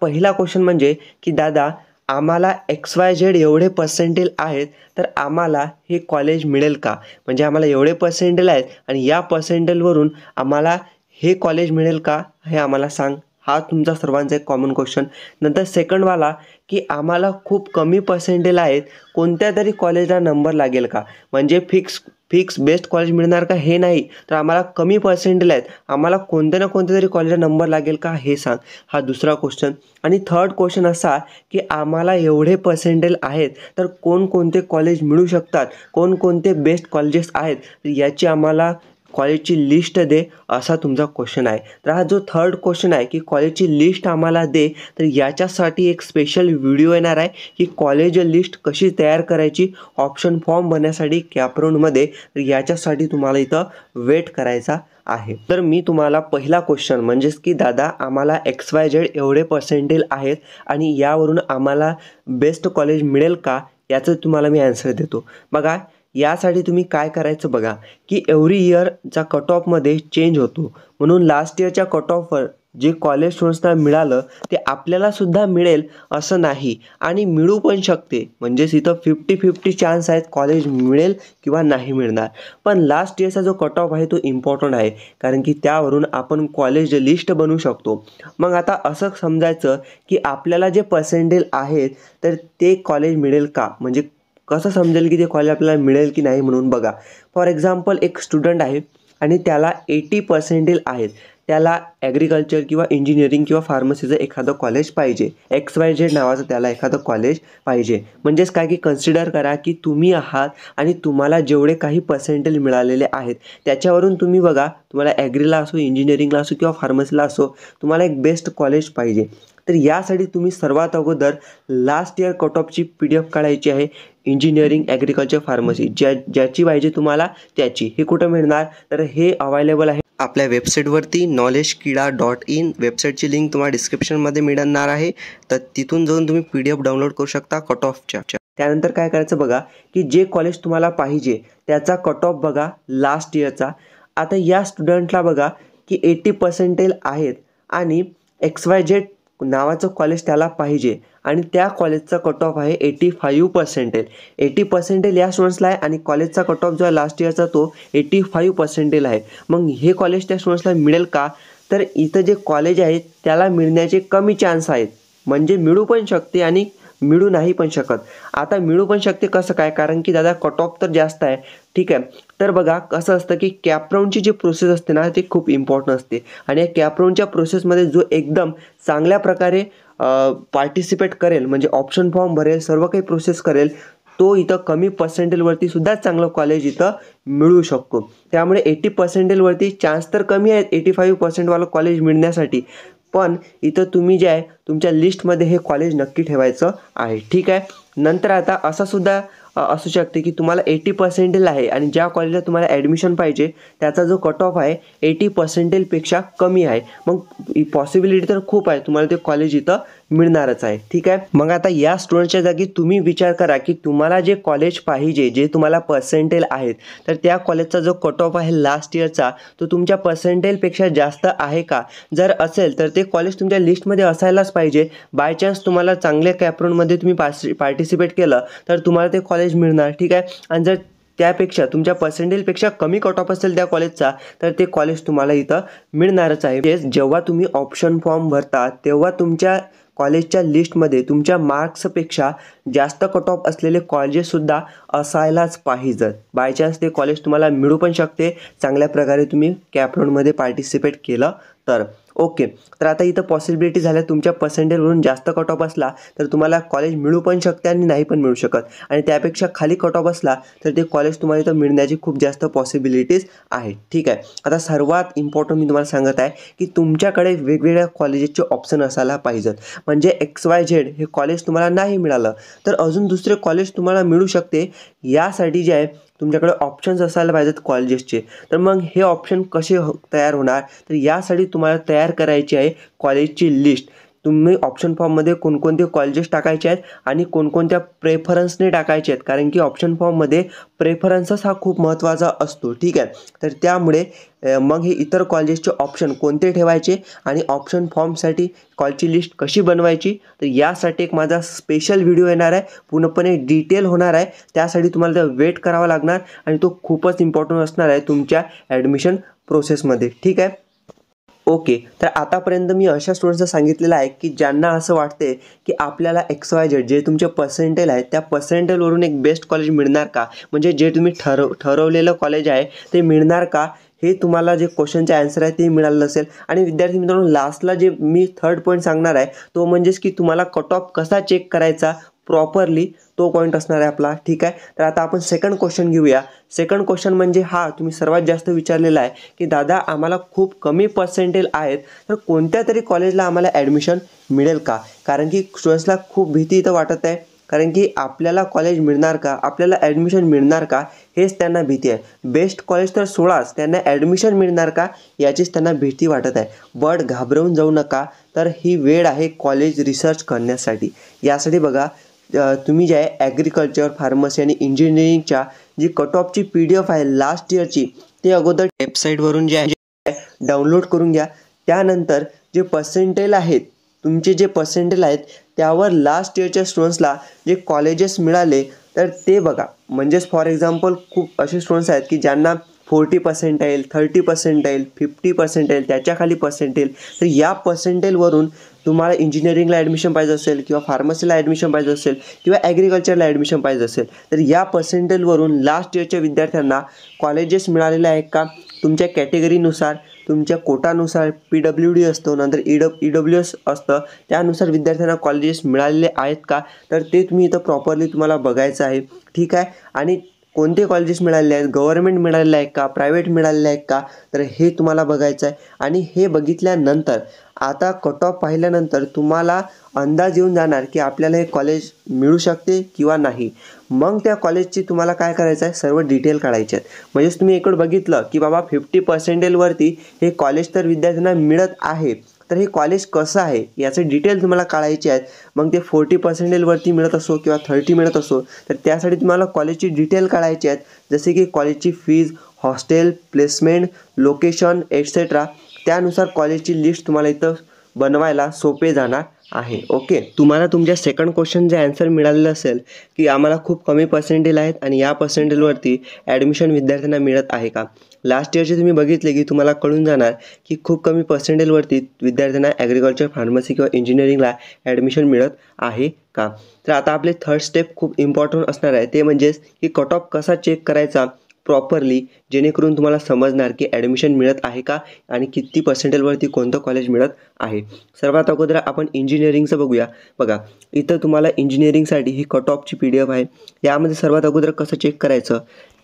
पहिला क्वेश्चन म्हणजे की दादा आम्हाला एक्स वाय झेड एवढे पर्सेंटेज आहेत तर आम्हाला हे कॉलेज मिळेल का म्हणजे आम्हाला एवढे पर्सेंटेज आहेत आणि या पर्सेंटेजवरून आम्हाला हे कॉलेज मिळेल का हे आम्हाला सांग हा तुमचा सर्वांचा एक कॉमन क्वेश्चन नंतर सेकंडवाला की आम्हाला खूप कमी पर्सेंटेज आहेत कोणत्या तरी कॉलेजला नंबर लागेल का म्हणजे फिक्स फिक्स बेस्ट कॉलेज मिळणार का हे नाही तर आम्हाला कमी पर्सेंटेज आहेत आम्हाला कोणत्या ना कोणत्या तरी कॉलेजला नंबर लागेल का हे सांग हा दुसरा क्वेश्चन आणि थर्ड क्वेश्चन असा की आम्हाला एवढे पर्सेंटेज आहेत तर कोणकोणते कॉलेज मिळू शकतात कोणकोणते बेस्ट कॉलेजेस आहेत याची आम्हाला कॉलेजची लिस्ट दे असा तुमचा क्वेश्चन आहे तर हा जो थर्ड क्वेश्चन आहे की कॉलेजची लिस्ट आम्हाला दे तर याच्यासाठी एक स्पेशल व्हिडिओ येणार आहे की कॉलेज लिस्ट कशी तयार करायची ऑप्शन फॉर्म भरण्यासाठी कॅपराऊंडमध्ये तर याच्यासाठी तुम्हाला इथं वेट करायचा आहे तर मी तुम्हाला पहिला क्वेश्चन म्हणजेच की दादा आम्हाला एक्स वाय झेड एवढे पर्सेंटेज आहेत आणि यावरून आम्हाला बेस्ट कॉलेज मिळेल का याचं तुम्हाला मी ॲन्सर देतो बघा यासाठी तुम्ही काय करायचं बघा की एव्हरी इयरचा कट ऑफमध्ये चेंज होतो म्हणून लास्ट इयरच्या कट ऑफवर जे कॉलेज स्टुडंट्सना मिळालं ते आपल्यालासुद्धा मिळेल असं नाही आणि मिळू पण शकते म्हणजेच इथं फिफ्टी फिफ्टी चान्स आहेत कॉलेज मिळेल किंवा नाही मिळणार पण लास्ट इयरचा जो कट ऑफ आहे तो इम्पॉर्टंट आहे कारण की त्यावरून आपण कॉलेज लिस्ट बनवू शकतो मग आता असं समजायचं की आपल्याला जे पर्सेंटेज आहेत तर ते कॉलेज मिळेल का म्हणजे कसं समजेल की ते कॉलेज आपल्याला मिळेल की नाही म्हणून बघा फॉर एक्झाम्पल एक स्टुडंट आहे आणि त्याला एटी पर्सेंटेज आहेत त्याला ॲग्रिकल्चर किंवा इंजिनिअरिंग किंवा फार्मसीचं एखादं कॉलेज पाहिजे एक्स वाय झेड नावाचं त्याला एखादं कॉलेज पाहिजे म्हणजेच काय की कन्सिडर करा की तुम्ही आहात आणि तुम्हाला जेवढे काही पर्सेंटेज मिळालेले आहेत त्याच्यावरून तुम्ही बघा तुम्हाला ॲग्रीला असो इंजिनिअरिंगला असो किंवा फार्मसीला असो तुम्हाला एक बेस्ट कॉलेज पाहिजे तर यासाठी तुम्ही सर्वात अगोदर लास्ट इयर कट ऑफची पी डी एफ काढायची आहे इंजिनिअरिंग ॲग्रिकल्चर फार्मसी ज्या ज्याची पाहिजे तुम्हाला त्याची हे कुठं मिळणार तर हे अवायलेबल आहे आपल्या वेबसाईटवरती नॉलेज किडा डॉट इन वेबसाईटची लिंक तुम्हाला डिस्क्रिप्शनमध्ये मिळणार आहे तर तिथून जाऊन तुम्ही पी डी एफ डाउनलोड करू शकता कट ऑफच्या त्यानंतर काय करायचं बघा की जे कॉलेज तुम्हाला पाहिजे त्याचा कट ऑफ बघा लास्ट इयरचा आता या स्टुडंटला बघा की एट्टी पर्सेंटेल आहेत आणि एक्स वाय नावाचं कॉलेज त्याला पाहिजे आणि त्या कॉलेजचा कट ऑफ आहे eighty five percentage eighty percentage या स्टुडंट्सला आहे आणि कॉलेजचा कट ऑफ जो आहे लास्ट इयरचा तो एटी फाईव्ह पर्सेंटेज आहे मग हे कॉलेज त्या स्टुडंट्सला मिळेल का तर इथं जे कॉलेज आहे त्याला मिळण्याचे कमी चान्स आहेत म्हणजे मिळू पण शकते आणि मिळू नाही पण शकत आता मिळू पण शकते कसं काय कारण की दादा कट ऑफ तर जास्त आहे ठीक आहे तर बघा कसं असतं की कॅपराऊंडची जी प्रोसेस असते ना ती खूप इम्पॉर्टंट असते आणि या कॅपराऊंडच्या प्रोसेसमध्ये जो एकदम चांगल्या प्रकारे पार्टिसिपेट करेल म्हणजे ऑप्शन फॉर्म भरेल सर्व काही प्रोसेस करेल तो इथं कमी पर्सेंटेजवरती सुद्धा चांगलं कॉलेज इथं मिळू शकतो त्यामुळे एटी पर्सेंटेजवरती चान्स तर कमी आहेत एटी फाईव्ह पर्सेंटवालं कॉलेज मिळण्यासाठी पण इथं तुम्ही जे आहे तुमच्या लिस्टमध्ये हे कॉलेज नक्की ठेवायचं आहे ठीक आहे नंतर आता असा सुद्धा असू शकते की तुम्हाला एटी पर्सेंटेल आहे आणि ज्या कॉलेजला तुम्हाला ॲडमिशन पाहिजे त्याचा जो कट ऑफ आहे एटी पर्सेंटेलपेक्षा कमी आहे मग पॉसिबिलिटी तर खूप आहे तुम्हाला ते कॉलेज इथं मिळणारच आहे ठीक आहे मग आता या स्टुडंटच्या जागी तुम्ही विचार करा की तुम्हाला जे कॉलेज पाहिजे जे तुम्हाला पर्सेंटेल आहेत तर त्या कॉलेजचा जो कट ऑफ आहे लास्ट इयरचा तो तुमच्या पर्सेंटेलपेक्षा जास्त आहे का जर असेल तर ते कॉलेज तुमच्या लिस्टमध्ये असायलाच पाहिजे बाय चान्स तुम्हाला चांगल्या कॅपरूनमध्ये तुम्ही पार्सि पार्टिसिपेट केलं तर तुम्हाला ते कॉलेज मिळणार ठीक आहे आणि जर त्यापेक्षा तुमच्या पर्सेंटेजपेक्षा कमी कट ऑफ असेल त्या कॉलेजचा तर ते कॉलेज तुम्हाला इथं मिळणारच आहे जेव्हा तुम्ही ऑप्शन फॉर्म भरता तेव्हा तुमच्या कॉलेजच्या लिस्टमध्ये तुमच्या मार्क्सपेक्षा जास्त कट ऑफ असलेले कॉलेजेससुद्धा असायलाच पाहिजेत बाय चान्स ते कॉलेज तुम्हाला मिळू पण शकते चांगल्या प्रकारे तुम्ही कॅपरोनमध्ये पार्टिसिपेट केलं तर ओके तर आता इथं पॉसिबिलिटी झाल्या तुमच्या पर्सेंटेजवरून जास्त कट ऑफ असला तर तुम्हाला कॉलेज मिळू पण शकते आणि नाही पण मिळू शकत आणि त्यापेक्षा खाली कट ऑफ असला तर ते कॉलेज तुम्हाला इथं मिळण्याची खूप जास्त पॉसिबिलिटीज आहेत ठीक आहे आता सर्वात इम्पॉर्टंट मी तुम्हाला सांगत आहे की तुमच्याकडे वेगवेगळ्या कॉलेजेसचे ऑप्शन असायला पाहिजेत म्हणजे एक्स वाय झेड हे कॉलेज तुम्हाला नाही मिळालं तर अजून दुसरे कॉलेज तुम्हाला मिळू शकते यासाठी जे आहे तुमच्याकडे ऑप्शन्स असायला पाहिजेत कॉलेजेसचे तर मग हे ऑप्शन कसे हो तयार होणार तर यासाठी तुम्हाला तयार करायची आहे कॉलेजची लिस्ट तुम्ही ऑप्शन फॉर्ममध्ये कोणकोणते कॉलेजेस टाकायचे आहेत आणि कोणकोणत्या प्रेफरन्सने टाकायचे आहेत कारण की ऑप्शन फॉर्ममध्ये प्रेफरन्सच हा खूप महत्त्वाचा असतो ठीक आहे तर त्यामुळे मग हे इतर कॉलेजेसचे ऑप्शन कोणते ठेवायचे आणि ऑप्शन फॉर्मसाठी कॉलची लिस्ट कशी बनवायची तर यासाठी एक माझा स्पेशल व्हिडिओ येणार आहे पूर्णपणे डिटेल होणार आहे त्यासाठी तुम्हाला वेट करावा लागणार आणि तो खूपच इम्पॉर्टंट असणार आहे तुमच्या ॲडमिशन प्रोसेसमध्ये ठीक आहे ओके तर आतापर्यंत मी अशा स्टुडंट्सला सांगितलेलं आहे की ज्यांना असं वाटते की आपल्याला एक्स वाय झेड जे तुमचे पर्सेंटेल आहे त्या पर्सेंटेलवरून एक बेस्ट कॉलेज मिळणार का म्हणजे जे तुम्ही ठरव ठरवलेलं कॉलेज आहे ते मिळणार का हे तुम्हाला जे क्वेश्चनचे आन्सर आहे ते मिळालं असेल आणि विद्यार्थी मित्रांनो लास्टला जे मी थर्ड पॉईंट सांगणार आहे तो म्हणजेच की तुम्हाला कट ऑफ कसा चेक करायचा प्रॉपरली तो पॉईंट असणार आहे आपला ठीक आहे तर आता आपण सेकंड क्वेश्चन घेऊया सेकंड क्वेश्चन म्हणजे हा तुम्ही सर्वात जास्त विचारलेला आहे की दादा आम्हाला खूप कमी पर्सेंटेज आहेत तर कोणत्या तरी कॉलेजला आम्हाला ॲडमिशन मिळेल का कारण की स्टुडंट्सला खूप भीती इथं वाटत आहे कारण की आपल्याला कॉलेज मिळणार का आपल्याला ॲडमिशन मिळणार का हेच त्यांना भीती आहे बेस्ट कॉलेज तर सोळाच त्यांना ॲडमिशन मिळणार का याचीच त्यांना भीती वाटत आहे बट घाबरवून जाऊ नका तर ही वेळ आहे कॉलेज रिसर्च करण्यासाठी यासाठी बघा तुम्ही जे आहे ॲग्रिकल्चर फार्मसी आणि इंजिनिअरिंगच्या जी कट ऑफची पी डी एफ आहे लास्ट इयरची ते अगोदर वेबसाईटवरून जे आहे डाउनलोड करून घ्या त्यानंतर जे पर्सेंटेल आहेत तुमचे जे पर्सेंटेज आहेत त्यावर लास्ट इयरच्या स्टुडंट्सला जे कॉलेजेस मिळाले तर ते बघा म्हणजेच फॉर एक्झाम्पल खूप असे स्टुडंट्स आहेत की ज्यांना फोर्टी पर्सेंट येईल थर्टी पर्सेंट येईल फिफ्टी पर्सेंट येईल त्याच्याखाली पर्सेंट येईल तर या पर्सेंटेलवरून तुम्हाला इंजिनिअरिंगला ॲडमिशन पाहिजे असेल किंवा फार्मसीला ॲडमिशन पाहिजे असेल किंवा ॲग्रिकल्चरला ॲडमिशन पाहिजे असेल तर या पर्सेंटेलवरून लास्ट इयरच्या विद्यार्थ्यांना कॉलेजेस मिळालेले आहेत का तुमच्या कॅटेगरीनुसार तुमच्या कोटानुसार पी डब्ल्यू डी असतो नंतर ई डब ई डब्ल्यू एस असतं त्यानुसार विद्यार्थ्यांना कॉलेजेस मिळालेले आहेत का तर ते तुम्ही इथं प्रॉपरली तुम्हाला बघायचं आहे ठीक आहे आणि कोणते कॉलेजेस मिळालेले आहेत गव्हर्मेंट मिळालेले आहे का प्रायव्हेट मिळालेले आहेत का तर हे तुम्हाला बघायचं आहे आणि हे बघितल्यानंतर आता कट ऑफ पाहिल्यानंतर तुम्हाला अंदाज येऊन जाणार की आपल्याला हे कॉलेज मिळू शकते किंवा नाही मग त्या कॉलेजची तुम्हाला काय करायचं आहे सर्व डिटेल काढायचे आहेत म्हणजेच तुम्ही इकडं बघितलं की बाबा फिफ्टी पर्सेंटेजवरती हे कॉलेज तर विद्यार्थ्यांना मिळत आहे तर हे कॉलेज कसं आहे याचे डिटेल तुम्हाला काढायचे आहेत मग ते फोर्टी पर्सेंटेजवरती मिळत असो किंवा थर्टी मिळत असो तर त्यासाठी तुम्हाला कॉलेजची डिटेल काढायची आहेत जसे की कॉलेजची fees hostel placement location etcetera त्यानुसार कॉलेजची लिस्ट तुम्हाला इथं बनवायला सोपे जाणार आहे ओके तुम्हाला तुमच्या सेकंड क्वेश्चन जे ॲन्सर मिळालेलं असेल की आम्हाला खूप कमी पर्सेंटेज आहेत आणि या पर्सेंटेजवरती ॲडमिशन विद्यार्थ्यांना मिळत आहे का लास्ट इयरचे तुम्ही बघितले की तुम्हाला कळून जाणार की खूप कमी पर्सेंटेजवरती विद्यार्थ्यांना ॲग्रिकल्चर फार्मसी किंवा इंजिनिअरिंगला ॲडमिशन मिळत आहे का तर आता आपले थर्ड स्टेप खूप इम्पॉर्टंट असणार आहे ते म्हणजेच की कट ऑफ कसा चेक करायचा प्रॉपरली जेणेकरून तुम्हाला समजणार की ॲडमिशन मिळत आहे का आणि किती पर्सेंटेजवरती कोणतं कॉलेज मिळत आहे सर्वात अगोदर आपण इंजिनिअरिंगचं बघूया बघा इथं तुम्हाला इंजिनिअरिंगसाठी ही कट पी डी एफ आहे यामध्ये सर्वात अगोदर कसं चेक करायचं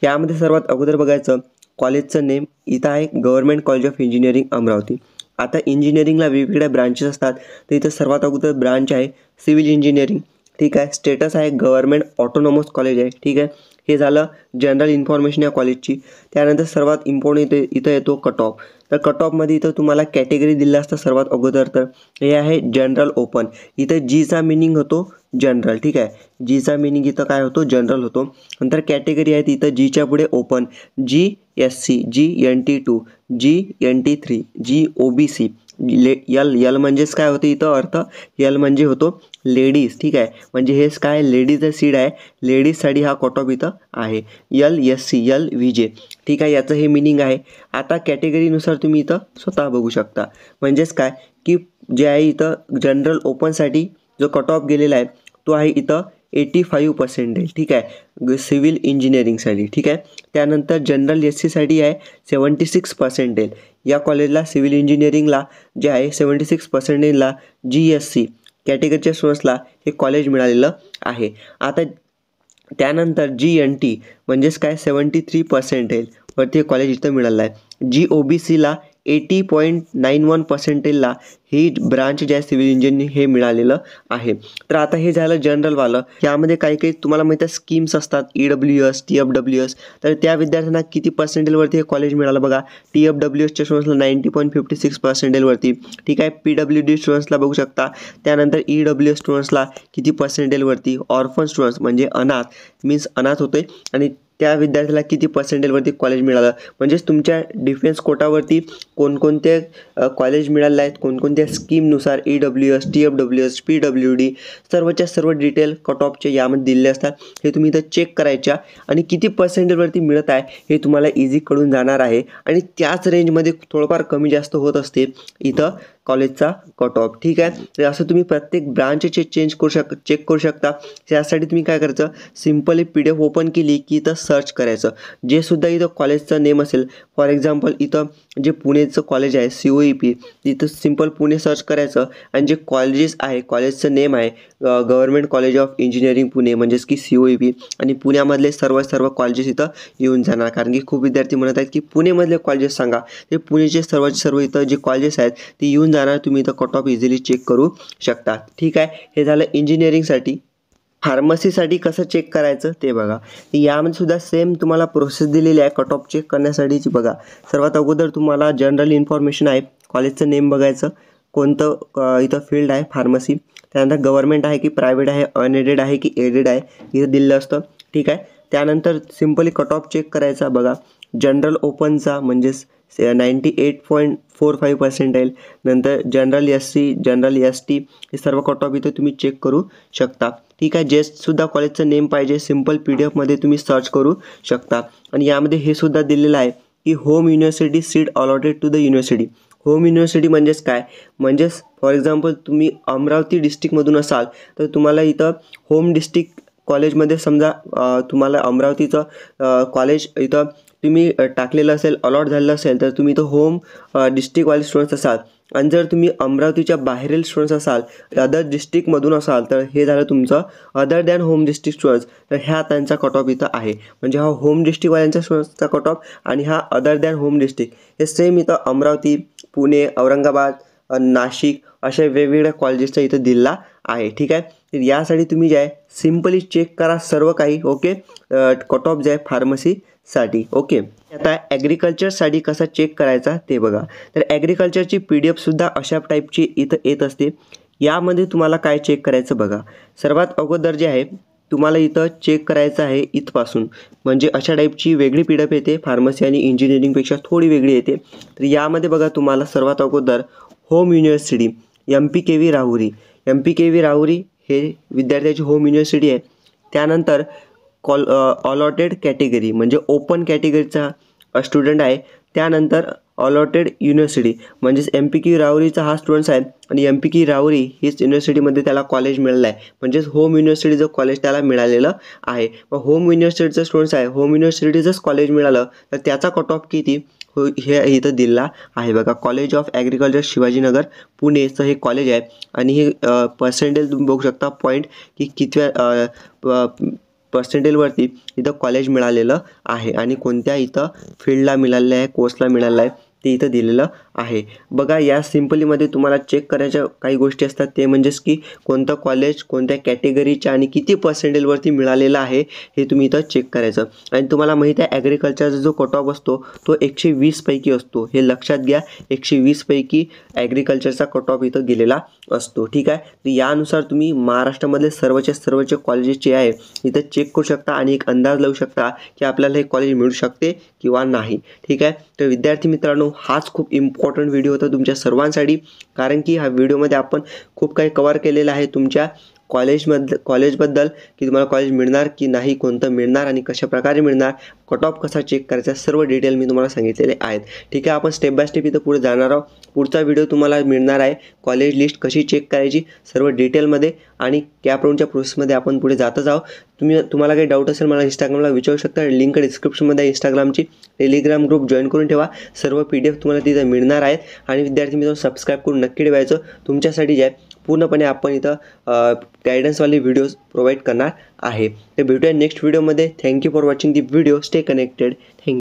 यामध्ये सर्वात अगोदर बघायचं कॉलेजचं नेम इथं आहे government college of engineering Amravati आता इंजिनिअरिंगला वेगवेगळ्या ब्रांचेस असतात तर इथं सर्वात अगोदर ब्रांच आहे सिव्हिल इंजिनिअरिंग ठीक आहे स्टेटस आहे गव्हर्मेंट ऑटोनॉमस कॉलेज आहे ठीक आहे हे झालं जनरल इन्फॉर्मेशन या कॉलेजची त्यानंतर सर्वात इम्पॉर्टंट इथे इथं येतो कट ऑफ तर कट ऑफमध्ये इथं तुम्हाला कॅटेगरी दिलं असतं सर्वात अगोदर तर हे आहे जनरल ओपन इथं जीचा मिनिंग होतो जनरल ठीक आहे जीचा मिनिंग इथं काय होतो जनरल होतो नंतर कॅटेगरी आहेत इथं जीच्या पुढे open G S C G N T two G N T three G O B C ले यल यल म्हणजेच काय होतं इथं अर्थ यल म्हणजे होतो लेडीज ठीक आहे म्हणजे हेच काय लेडीज सीड आहे लेडीजसाठी हा कॉटॉप इथं आहे L S C L V J ठीक आहे याचं हे मिनिंग आहे आता कॅटेगरीनुसार तुम्ही इथं स्वतः बघू शकता म्हणजेच काय की जे आहे इथं जनरल ओपनसाठी जो कट ऑफ गेलेला आहे तो आहे इथं एटी फाईव्ह पर्सेंटेल ठीक आहे सिव्हिल इंजिनिअरिंगसाठी ठीक आहे त्यानंतर जनरल एस सीसाठी आहे सेवन्टी सिक्स पर्सेंटेल या कॉलेजला सिव्हिल इंजिनिअरिंगला जे आहे सेवन्टी सिक्स पर्सेंटेजला जी एस सी कॅटेगरीच्या स्टुडंट्सला हे कॉलेज मिळालेलं आहे आता त्यानंतर जी एन टी म्हणजेच काय सेवन्टी थ्री पर्सेंटेल वरती हे कॉलेज इथं मिळालं आहे जी ओ बी सीला एटी पॉईंट नाईन वन पर्सेंटेजला ही ब्रांच जे आहे सिव्हिल इंजिनिअरिंग हे मिळालेलं आहे तर आता हे झालं जनरलवालं यामध्ये काही काही तुम्हाला माहिती आहे स्कीम्स असतात E W S T F W S तर त्या विद्यार्थ्यांना किती पर्सेंटेजवरती हे कॉलेज मिळालं बघा टी एफ डब्ल्यू एसच्या स्टुडंट्सला नाईन्टी पॉईंट फिफ्टी सिक्स पर्सेंटेजवरती ठीक आहे पी डब्ल्यू डी स्टुडंट्सला बघू शकता त्यानंतर ई डब्ल्यू एस स्टुडंट्सला किती पर्सेंटेजवरती ऑर्फन स्टुडंट्स म्हणजे अनाथ मीन्स अनाथ होते आणि त्या विद्यार्थ्याला किती पर्सेंटेजवरती कॉलेज मिळालं म्हणजेच तुमच्या डिफेन्स कोटावरती कोणकोणत्या कॉलेज मिळालेलं आहेत कोणकोणत्या स्कीमनुसार E W S T F W S P W D सर्वच्या सर्व डिटेल कट ऑफचे यामध्ये दिलेले असतात हे तुम्ही इथं चेक करायच्या आणि किती पर्सेंटेजवरती मिळत आहे हे तुम्हाला इझी कळून जाणार आहे आणि त्याच रेंजमध्ये थोडंफार कमी जास्त होत असते इथं कॉलेजचा कट ऑफ ठीक आहे तर असं तुम्ही प्रत्येक ब्रांचचे चेंज करू शक चेक करू शकता त्यासाठी तुम्ही काय करायचं simply P D F open केली की इथं सर्च करायचं जे सुद्धा इथं कॉलेजचं नेम असेल फॉर एक्झाम्पल इथं जे पुणेचं कॉलेज आहे सी ओ ई पी तिथं सिम्पल पुणे सर्च करायचं आणि जे कॉलेजेस आहे कॉलेजचं नेम आहे government college of engineering Pune म्हणजेच की सी ओ ई पी आणि पुण्यामधले सर्व सर्व कॉलेजेस इथं येऊन जाणार कारण की खूप विद्यार्थी म्हणत आहेत की पुणेमधले कॉलेजेस सांगा ते पुणेचे सर्व सर्व इथं जे कॉलेजेस आहेत ते येऊन जाणार तुम्ही इथं कट ऑफ इझिली चेक करू शकता ठीक आहे हे झालं इंजिनिअरिंगसाठी फार्मसीसाठी कसं चेक करायचं ते बघा यामध्ये सुद्धा सेम तुम्हाला प्रोसेस दिलेली आहे कट ऑफ चेक करण्यासाठीची बघा सर्वात अगोदर तुम्हाला जनरल इन्फॉर्मेशन आहे कॉलेजचं नेम बघायचं कोणतं इथं फील्ड आहे फार्मसी त्यानंतर गव्हर्मेंट आहे की प्रायव्हेट आहे अनएडेड आहे की एडेड आहे इथं दिलेलं असतं ठीक आहे त्यानंतर सिम्पली कट ऑफ चेक करायचा बघा जनरल ओपनचा म्हणजेच ninety eight point four five percentile नंतर general S C general S T हे सर्व कट ऑफ इथे तुम्ही चेक करू शकता ठीक आहे जेसुद्धा कॉलेजचं नेम पाहिजे सिम्पल पी डी एफमध्ये तुम्ही सर्च करू शकता आणि यामध्ये हे सुद्धा दिलेलं आहे की home university seat allotted to the university home university म्हणजेच काय म्हणजेच फॉर एक्झाम्पल तुम्ही अमरावती डिस्ट्रिक्टमधून असाल तर तुम्हाला इथं होम डिस्ट्रिक्ट कॉलेजमध्ये समजा तुम्हाला अमरावतीचं कॉलेज इथं तुम्ही टाकलेलं असेल अलॉट झालेलं असेल तर तुम्ही तो होम डिस्ट्रिक्टवाले स्टुडंट्स असाल आणि जर तुम्ही अमरावतीच्या बाहेरील स्टुडंट्स असाल अदर डिस्ट्रिक्टमधून असाल तर हे झालं तुमचं other than home district students तर ह्या त्यांचा कट ऑफ इथं आहे म्हणजे हा होम डिस्ट्रिक्टवाल्यांच्या स्टुडंट्सचा कट ऑफ आणि हा अदर दॅन होम डिस्ट्रिक्ट हे सेम इथं अमरावती पुणे औरंगाबाद नाशिक अशा वेगवेगळ्या कॉलेजेसचा इथं दिला आहे ठीक आहे तर यासाठी तुम्ही जे आहे सिम्पली चेक करा सर्व काही ओके कट ऑफ जे आहे फार्मसीसाठी ओके आता ॲग्रिकल्चरसाठी कसा चेक करायचा ते बघा तर ॲग्रिकल्चरची पी डी एफसुद्धा अशा टाईपची इथं येत असते यामध्ये तुम्हाला काय चेक करायचं बघा सर्वात अगोदर जे आहे तुम्हाला इथं चेक करायचं आहे इथपासून म्हणजे अशा टाईपची वेगळी पिढप येते फार्मसी आणि इंजिनिअरिंगपेक्षा थोडी वेगळी येते तर यामध्ये बघा तुम्हाला सर्वात अगोदर home university M P K V Rahuri M P K V Rahuri हे विद्यार्थ्याची होम युनिव्हर्सिटी आहे त्यानंतर कॉल अलॉटेड कॅटेगरी म्हणजे ओपन कॅटेगरीचा स्टुडंट आहे त्यानंतर अलॉटेड युनिव्हर्सिटी म्हणजेच एम पी की रावरीचा हा स्टुडंट्स आहे आणि एम पी की रावरी हीच युनिव्हर्सिटीमध्ये त्याला कॉलेज मिळालं आहे म्हणजेच होम युनिव्हर्सिटीचं कॉलेज त्याला मिळालेलं आहे मग होम युनिव्हर्सिटीचं स्टुडंट्स आहे होम युनिव्हर्सिटीचंच कॉलेज मिळालं तर त्याचा कट ऑफ किती हो हे इथं दिलेला आहे बघा कॉलेज ऑफ ॲग्रिकल्चर शिवाजीनगर पुणेचं हे कॉलेज आहे आणि हे पर्सेंटेज तुम्ही बघू शकता पॉईंट की कितव्या पर्सेंटेजवरती इथं कॉलेज मिळालेलं आहे आणि कोणत्या इथं फील्डला मिळालेलं आहे कोर्सला मिळालेलं आहे ते इथं दिलेलं आहे बघा या सिम्पलीमध्ये तुम्हाला चेक करायच्या काही गोष्टी असतात ते म्हणजेच की कोणतं कॉलेज कोणत्या कॅटेगरीच्या आणि किती पर्सेंटेजवरती मिळालेलं आहे हे तुम्ही इथं चेक करायचं आणि तुम्हाला माहीत आहे ॲग्रिकल्चरचा जो कट ऑफ असतो तो एकशे वीसपैकी असतो हे लक्षात घ्या एकशे वीसपैकी ॲग्रिकल्चरचा कट ऑफ इथं गेलेला असतो ठीक आहे तर यानुसार तुम्ही महाराष्ट्रामधले सर्वच्या सर्वचे कॉलेजेस जे आहे इथं चेक करू शकता आणि एक अंदाज लावू शकता की आपल्याला हे कॉलेज मिळू शकते किंवा नाही ठीक आहे तर विद्यार्थी मित्रांनो हाच खूप इम्पॉर्टंट व्हिडिओ होता तुमच्या सर्वांसाठी कारण की ह्या व्हिडिओमध्ये आपण खूप काही कवर केलेलं आहे तुमच्या कॉलेजमधलं कॉलेजबद्दल की तुम्हाला कॉलेज मिळणार की नाही कोणतं मिळणार आणि कशा प्रकारे मिळणार कट ऑफ कसा चेक करायचा सर्व डिटेल मी तुम्हाला सांगितलेले आहेत ठीक आहे आपण स्टेप बाय स्टेप इथं पुढे जाणार आहोत पुढचा व्हिडिओ तुम्हाला मिळणार आहे कॉलेज लिस्ट कशी चेक करायची सर्व डिटेलमध्ये आणि कॅपराऊंडच्या प्रोसेसमध्ये आपण पुढे जातच आहोत तुम्ही तुम्हाला काही डाऊट असेल मला इंस्टाग्रामला विचारू शकता लिंक डिस्क्रिप्शनमध्ये इंस्टाग्रामची टेलिग्राम ग्रुप जॉईन करून ठेवा सर्व पी डी एफ तुम्हाला तिथं मिळणार आहेत आणि विद्यार्थी मित्रांनो सबस्क्राईब करून नक्की ठेवायचं तुमच्यासाठी जे पूर्णपणे आपण इथं गायडन्सवाले व्हिडिओज प्रोव्हाइड करणार आहे तर भेटूया नेक्स्ट व्हिडिओमध्ये thank you for watching the video stay connected thank you